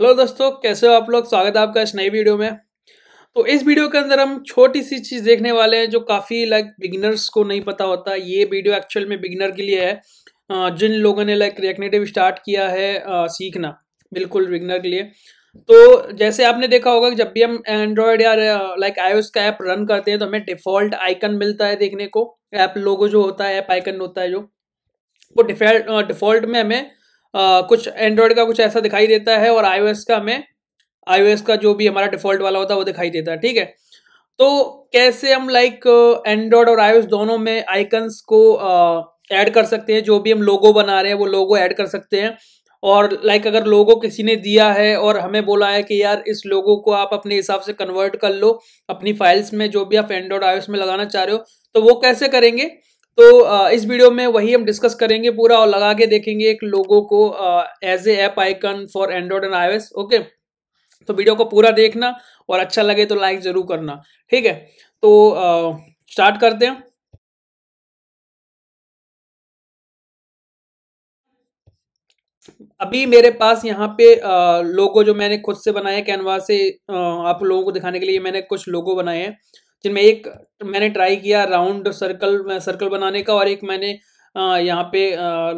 hello दोस्तों कैसे हो आप लोग स्वागत है आपका इस नई वीडियो में तो इस वीडियो के अंदर हम छोटी सी चीज़ देखने वाले हैं जो काफ़ी लाइक बिगिनर्स को नहीं पता होता ये वीडियो एक्चुअल में बिगिनर के लिए है जिन लोगों ने लाइक रिएक्टिव स्टार्ट किया है सीखना बिल्कुल बिगिनर के लिए तो जैसे आपने देखा होगा कि जब भी हम एंड्रॉयड या लाइक आई का ऐप रन करते हैं तो हमें डिफ़ॉल्ट आइकन मिलता है देखने को ऐप लोगो जो होता है ऐप आइकन होता है जो वो डिफॉल्ट डिफ़ॉल्ट में हमें आ, कुछ एंड्रॉयड का कुछ ऐसा दिखाई देता है और आईओएस का हमें आईओएस का जो भी हमारा डिफॉल्ट वाला होता है वो दिखाई देता है ठीक है तो कैसे हम लाइक एंड्रॉयड और आईओएस दोनों में आइकन्स को ऐड कर सकते हैं जो भी हम लोगो बना रहे हैं वो लोगो ऐड कर सकते हैं और लाइक अगर लोगो किसी ने दिया है और हमें बोला है कि यार इस लोगो को आप अपने हिसाब से कन्वर्ट कर लो अपनी फाइल्स में जो भी आप एंड्रॉयड आईओएस में लगाना चाह रहे हो तो वो कैसे करेंगे तो इस वीडियो में वही हम डिस्कस करेंगे पूरा और लगा के देखेंगे एक लोगो को as a app icon for Android and I okay तो वीडियो को पूरा देखना और अच्छा लगे तो लाइक जरूर करना ठीक है तो स्टार्ट करते हैं अभी मेरे पास यहाँ पे लोगो जो मैंने खुद से बनाया कैनवा से आप लोगों को दिखाने के लिए मैंने कुछ लोगो बनाए हैं जिनमें एक मैंने ट्राई किया राउंड सर्कल सर्कल बनाने का और एक मैंने यहाँ पे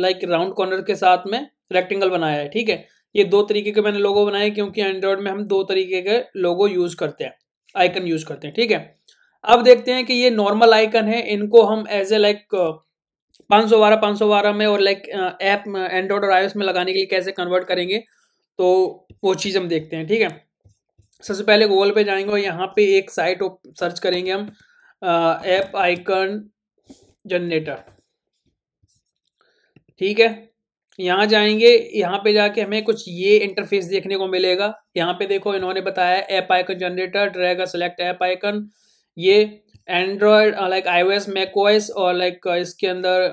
लाइक राउंड कॉर्नर के साथ में रेक्टेंगल बनाया है ठीक है ये दो तरीके के मैंने लोगो बनाए क्योंकि एंड्रॉयड में हम दो तरीके के लोगो यूज करते हैं आइकन यूज करते हैं ठीक है अब देखते हैं कि ये नॉर्मल आइकन है इनको हम एज ए लाइक पाँच सौ बारह पाँच सौ बारह में और लाइक ऐप एंड्रॉयड और आई में लगाने के लिए कैसे कन्वर्ट करेंगे तो वो चीज़ हम देखते हैं ठीक है सबसे पहले गूगल पे जाएंगे और यहाँ पे एक साइट सर्च करेंगे हम ऐप आइकन जनरेटर ठीक है यहाँ जाएंगे यहाँ पे जाके हमें कुछ ये इंटरफेस देखने को मिलेगा यहाँ पे देखो इन्होंने बताया app icon generator drag select app icon ये एंड्रॉयड लाइक आईओएस एस और लाइक इसके अंदर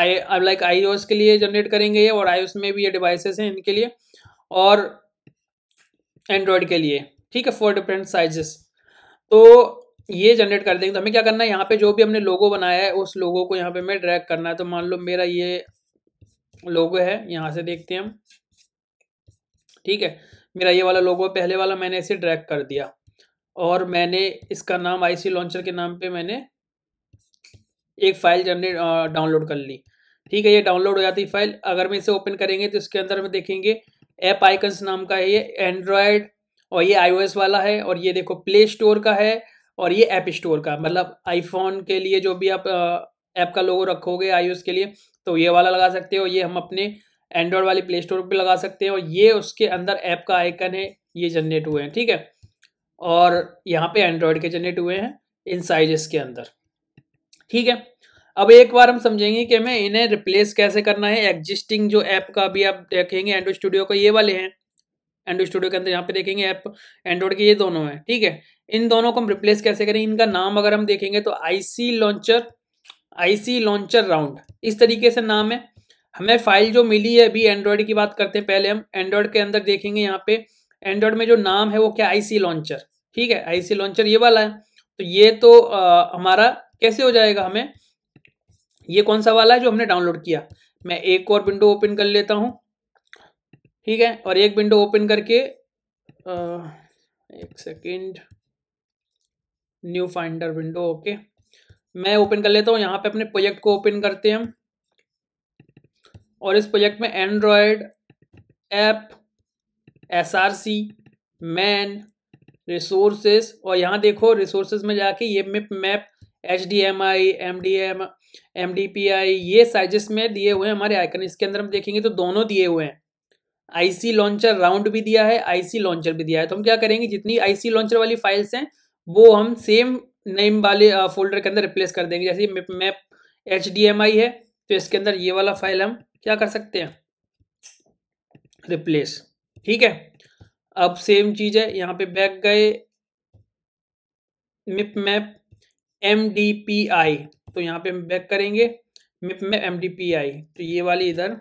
आई लाइक आईओएस के लिए जनरेट करेंगे ये और आईओएस में भी ये डिवाइसेस हैं इनके लिए और एंड्रॉयड के लिए ठीक है फोर डिफरेंट साइजेस तो ये जनरेट कर देंगे तो हमें क्या करना है यहाँ पे जो भी हमने लोगो बनाया है उस लोगो को यहाँ पे मैं ड्रैग करना है तो मान लो मेरा ये लोगो है यहाँ से देखते हैं हम ठीक है मेरा ये वाला लोगो पहले वाला मैंने इसे ड्रैग कर दिया और मैंने इसका नाम आईसी लॉन्चर के नाम पे मैंने एक फ़ाइल जनरेट डाउनलोड कर ली ठीक है ये डाउनलोड हो जाती फाइल अगर मैं इसे ओपन करेंगे तो इसके अंदर हम देखेंगे ऐप आइकन्स नाम का है ये एंड्रॉयड और ये आईओएस वाला है और ये देखो प्ले स्टोर का है और ये ऐप स्टोर का मतलब आईफोन के लिए जो भी आप ऐप का लोगो रखोगे आईओएस के लिए तो ये वाला लगा सकते हो ये हम अपने एंड्रॉयड वाले प्ले स्टोर पर लगा सकते हैं और ये उसके अंदर ऐप का आइकन है ये जनरेट हुए हैं ठीक है और यहाँ पे एंड्रॉयड के जनरेट हुए हैं इन साइजेस के अंदर ठीक है अब एक बार हम समझेंगे कि हमें इन्हें रिप्लेस कैसे करना है एग्जिस्टिंग जो ऐप का अभी आप देखेंगे एंड्रॉइड स्टूडियो का ये वाले हैं एंड्रॉइड स्टूडियो के अंदर यहाँ पे देखेंगे ऐप एंड्रॉइड के ये दोनों हैं ठीक है इन दोनों को हम रिप्लेस कैसे करें इनका नाम अगर हम देखेंगे तो IC launcher IC launcher round इस तरीके से नाम है हमें फाइल जो मिली है अभी एंड्रॉयड की बात करते हैं पहले हम एंड्रॉयड के अंदर देखेंगे यहाँ पे एंड्रॉयड में जो नाम है वो क्या आईसी लॉन्चर ठीक है आईसी लॉन्चर ये वाला है तो ये तो आ, हमारा कैसे हो जाएगा हमें ये कौन सा वाला है जो हमने डाउनलोड किया मैं एक और विंडो ओपन कर लेता हूँ ठीक है और एक विंडो ओपन करके आ, एक second new Finder window okay मैं ओपन कर लेता हूँ यहाँ पे अपने प्रोजेक्ट को ओपन करते हैं हम और इस प्रोजेक्ट में Android app S R C main resources और यहाँ देखो रिसोर्सेज में जाके ये mipmap H D M I M D M M ये साइजेस में दिए हुए हैं हमारे आइकन इसके अंदर हम देखेंगे तो दोनों दिए हुए हैं आईसी लॉन्चर राउंड भी दिया है आईसी लॉन्चर भी दिया है तो हम क्या करेंगे जितनी आईसी लॉन्चर वाली फाइल्स हैं वो हम सेम नेम वाले फोल्डर के अंदर रिप्लेस कर देंगे जैसे मैप एच है तो इसके अंदर ये वाला फाइल हम क्या कर सकते हैं रिप्लेस ठीक है अब सेम चीज है यहाँ पे बैक गए mipmap M D P I तो यहाँ पे हम बैक करेंगे मिप में एम तो ये वाली इधर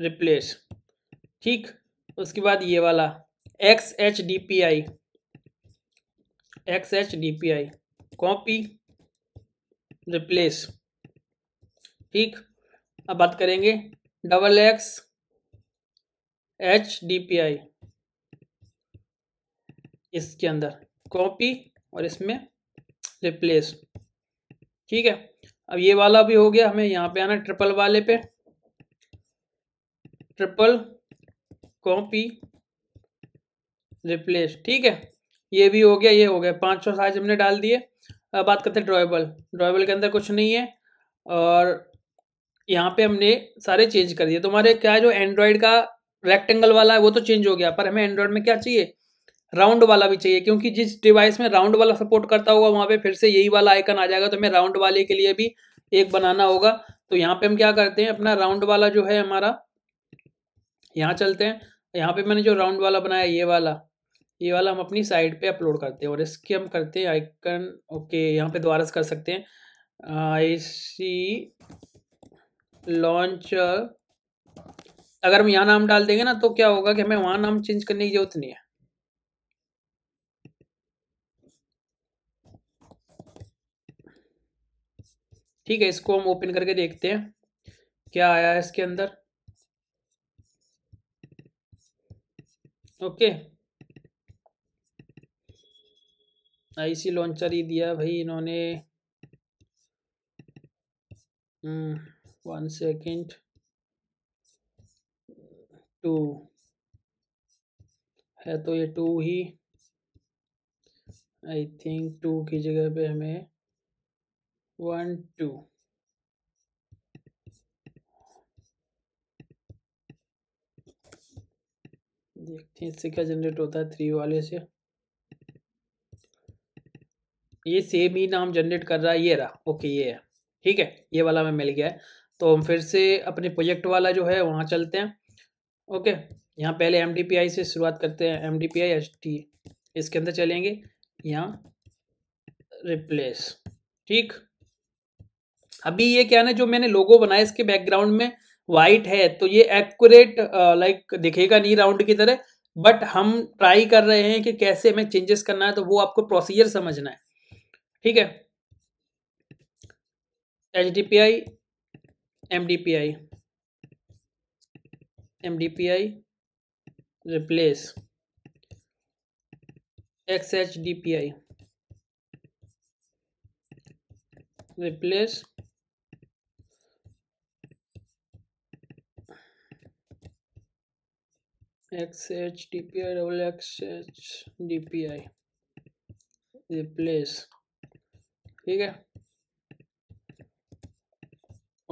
रिप्लेस ठीक उसके बाद ये वाला X H D P I X H D P I copy replace ठीक अब बात करेंगे double X H D P I इसके अंदर कॉपी और इसमें रिप्लेस ठीक है अब ये वाला भी हो गया हमें यहाँ पे आना ट्रिपल वाले पे ट्रिपल कॉपी रिप्लेस ठीक है ये भी हो गया ये हो गया पाँच सौ साइज हमने डाल दिए अब बात करते हैं ड्रॉएबल ड्रॉएबल के अंदर कुछ नहीं है और यहाँ पे हमने सारे चेंज कर दिए तुम्हारे तो क्या है जो एंड्रॉयड का रेक्टेंगल वाला है वो तो चेंज हो गया पर हमें एंड्रॉयड में क्या चाहिए राउंड वाला भी चाहिए क्योंकि जिस डिवाइस में राउंड वाला सपोर्ट करता होगा वहाँ पे फिर से यही वाला आइकन आ जाएगा तो हमें राउंड वाले के लिए भी एक बनाना होगा तो यहाँ पे हम क्या करते हैं अपना राउंड वाला जो है हमारा यहाँ चलते हैं यहाँ पे मैंने जो राउंड वाला बनाया ये वाला ये वाला हम अपनी साइड पे अपलोड करते हैं और इसके हम करते हैं आइकन ओके यहाँ पे दोबारा कर सकते हैं आई सी लॉन्च अगर हम यहाँ नाम डाल देंगे ना तो क्या होगा कि हमें वहाँ नाम चेंज करने की जरूरत नहीं है ठीक है इसको हम ओपन करके देखते हैं क्या आया है इसके अंदर ओके आईसी लॉन्चर ही दिया भाई इन्होंने वन सेकेंड टू है तो ये टू ही आई थिंक टू की जगह पे हमें वन टू देखते हैं इससे क्या जनरेट होता है थ्री वाले से ये सेम ही नाम जनरेट कर रहा है ये रहा ओके ये है ठीक है ये वाला हमें मिल गया है तो हम फिर से अपने प्रोजेक्ट वाला जो है वहाँ चलते हैं ओके यहाँ पहले एम डी पी आई से शुरुआत करते हैं M D P I S T इसके अंदर चलेंगे यहाँ रिप्लेस ठीक अभी ये क्या ना जो मैंने लोगो बनाया इसके बैकग्राउंड में वाइट है तो ये एक्यूरेट लाइक दिखेगा नहीं राउंड की तरह बट हम ट्राई कर रहे हैं कि कैसे हमें चेंजेस करना है तो वो आपको प्रोसीजर समझना है ठीक है H D P I M D P I M D P I replace X H D P I replace X H D P I double X H D P I replace ठीक है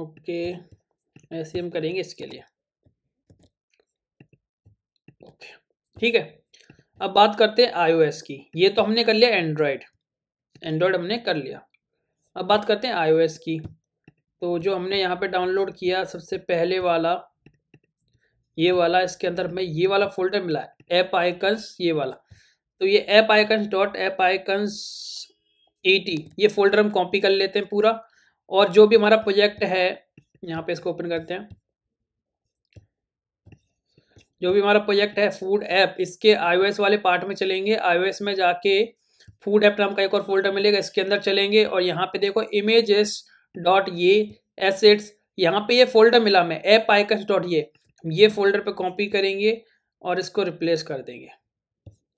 okay ऐसे हम करेंगे इसके लिए okay ठीक है अब बात करते हैं आईओएस की ये तो हमने कर लिया एंड्रॉयड एंड्रॉयड हमने कर लिया अब बात करते हैं आईओएस की तो जो हमने यहाँ पे डाउनलोड किया सबसे पहले वाला ये वाला इसके अंदर हमें ये वाला फोल्डर मिला है ऐप आइकन्स ये वाला तो ये app icons dot app icons at ये फोल्डर हम कॉपी कर लेते हैं पूरा और जो भी हमारा प्रोजेक्ट है यहाँ पे इसको ओपन करते हैं जो भी हमारा प्रोजेक्ट है फूड ऐप इसके आईओएस वाले पार्ट में चलेंगे आईओएस में जाके फूड ऐप नाम का एक और फोल्डर मिलेगा इसके अंदर चलेंगे और यहाँ पे देखो इमेजेस डॉट ये एसेट्स यहाँ पे ये फोल्डर मिला हमें ऐप आइकन्स डॉट ये हम ये फोल्डर पे कॉपी करेंगे और इसको रिप्लेस कर देंगे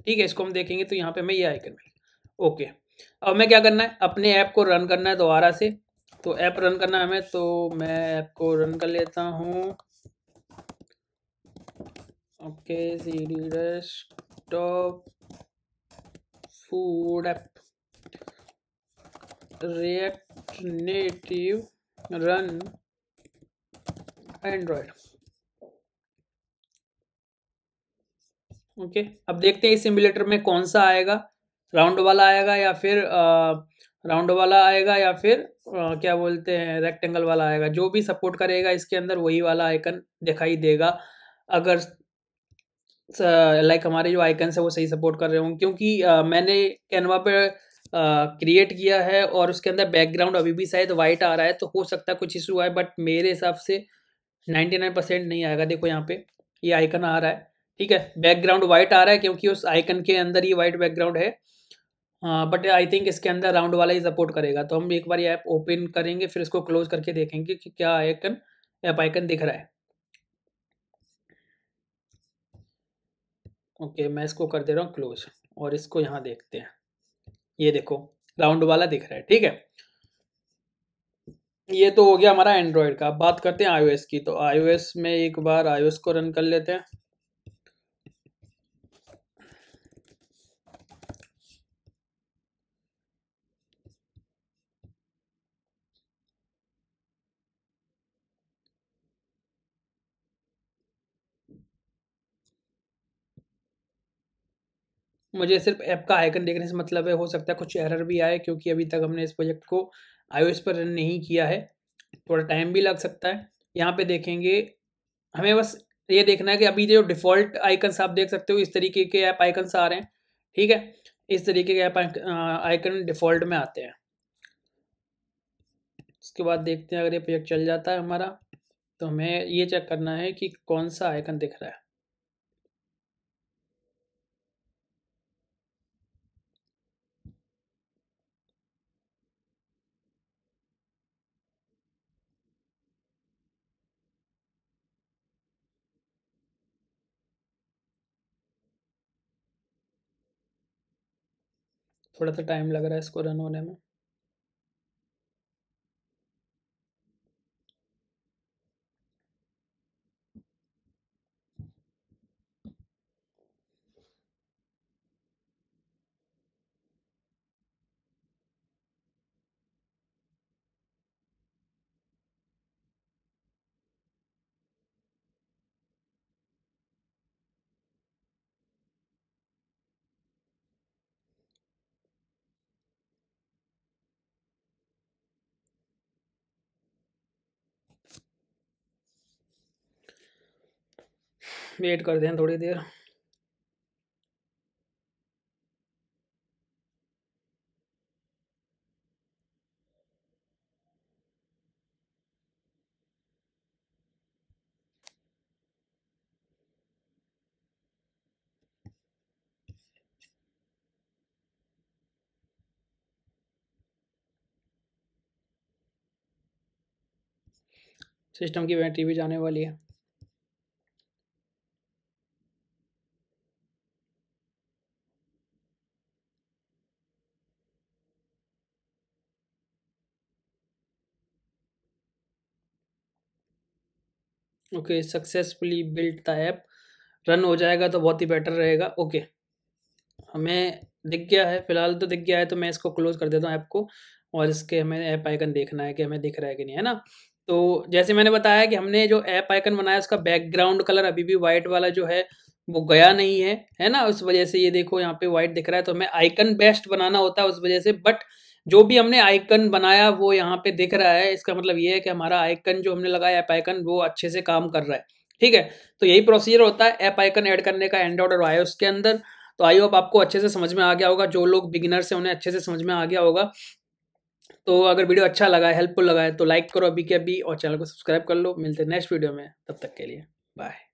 ठीक है इसको हम देखेंगे तो यहाँ पे हमें ये आइकन मिलेगा ओके अब हमें क्या करना है अपने ऐप को रन करना है दोबारा से तो ऐप रन करना है हमें तो मैं ऐप को रन कर लेता हूँ okay C D desktop food app React Native run Android okay अब देखते हैं इस सिम्युलेटर में कौन सा आएगा राउंड वाला आएगा या फिर राउंड वाला आएगा या फिर आ, क्या बोलते हैं रेक्टेंगल वाला आएगा जो भी सपोर्ट करेगा इसके अंदर वही वाला आइकन दिखाई देगा अगर लाइक हमारे जो आइकन्स है वो सही सपोर्ट कर रहे होंगे क्योंकि आ, मैंने कैनवा पर क्रिएट किया है और उसके अंदर बैकग्राउंड अभी भी शायद वाइट आ रहा है तो हो सकता है कुछ इशू आए बट मेरे हिसाब से नाइन्टी नाइन परसेंट नहीं आएगा देखो यहाँ पे ये आइकन आ रहा है ठीक है बैकग्राउंड वाइट आ रहा है क्योंकि उस आइकन के अंदर ही वाइट बैकग्राउंड है बट आई थिंक इसके अंदर राउंड वाला ही सपोर्ट करेगा तो हम एक बार ये ऐप ओपन करेंगे फिर इसको क्लोज करके देखेंगे कि क्या आइकन ऐप आइकन दिख रहा है ओके okay, मैं इसको कर दे रहा हूँ क्लोज और इसको यहाँ देखते हैं ये देखो राउंड वाला दिख रहा है ठीक है ये तो हो गया हमारा एंड्रॉयड का बात करते हैं आईओएस की तो आईओएस में एक बार आईओएस को रन कर लेते हैं मुझे सिर्फ ऐप का आइकन देखने से मतलब है हो सकता है कुछ एरर भी आए क्योंकि अभी तक हमने इस प्रोजेक्ट को आई पर रन नहीं किया है थोड़ा टाइम भी लग सकता है यहाँ पे देखेंगे हमें बस ये देखना है कि अभी जो डिफ़ॉल्ट आइकन्स आप देख सकते हो इस तरीके के ऐप आइकन्स आ रहे हैं ठीक है इस तरीके के ऐप आइकन डिफ़ॉल्ट में आते हैं उसके बाद देखते हैं अगर ये प्रोजेक्ट चल जाता है हमारा तो हमें ये चेक करना है कि कौन सा आइकन दिख रहा है थोड़ा सा टाइम लग रहा है इसको रन होने में इसमें ऐड करते हैं थोड़ी देर सिस्टम की बैटरी भी जाने वाली है ओके सक्सेसफुली बिल्ट था ऐप रन हो जाएगा तो बहुत ही बेटर रहेगा ओके हमें दिख गया है फिलहाल तो दिख गया है तो मैं इसको क्लोज कर देता हूँ ऐप को और इसके हमें ऐप आइकन देखना है कि हमें दिख रहा है कि नहीं है ना तो जैसे मैंने बताया कि हमने जो ऐप आइकन बनाया उसका बैकग्राउंड कलर अभी भी वाइट वाला जो है वो गया नहीं है है ना उस वजह से ये देखो यहाँ पे वाइट दिख रहा है तो हमें आइकन बेस्ट बनाना होता है उस वजह से बट जो भी हमने आइकन बनाया वो यहाँ पे दिख रहा है इसका मतलब ये है कि हमारा आइकन जो हमने लगाया ऐप आइकन वो अच्छे से काम कर रहा है ठीक है तो यही प्रोसीजर होता है ऐप आइकन ऐड करने का एंड्रॉइड और आईओएस के अंदर तो आई होप आपको अच्छे से समझ में आ गया होगा जो लोग बिगिनर से उन्हें अच्छे से समझ में आ गया होगा तो अगर वीडियो अच्छा लगा है हेल्पफुल लगा है तो लाइक करो अभी के अभी और चैनल को सब्सक्राइब कर लो मिलते हैं नेक्स्ट वीडियो में तब तक के लिए बाय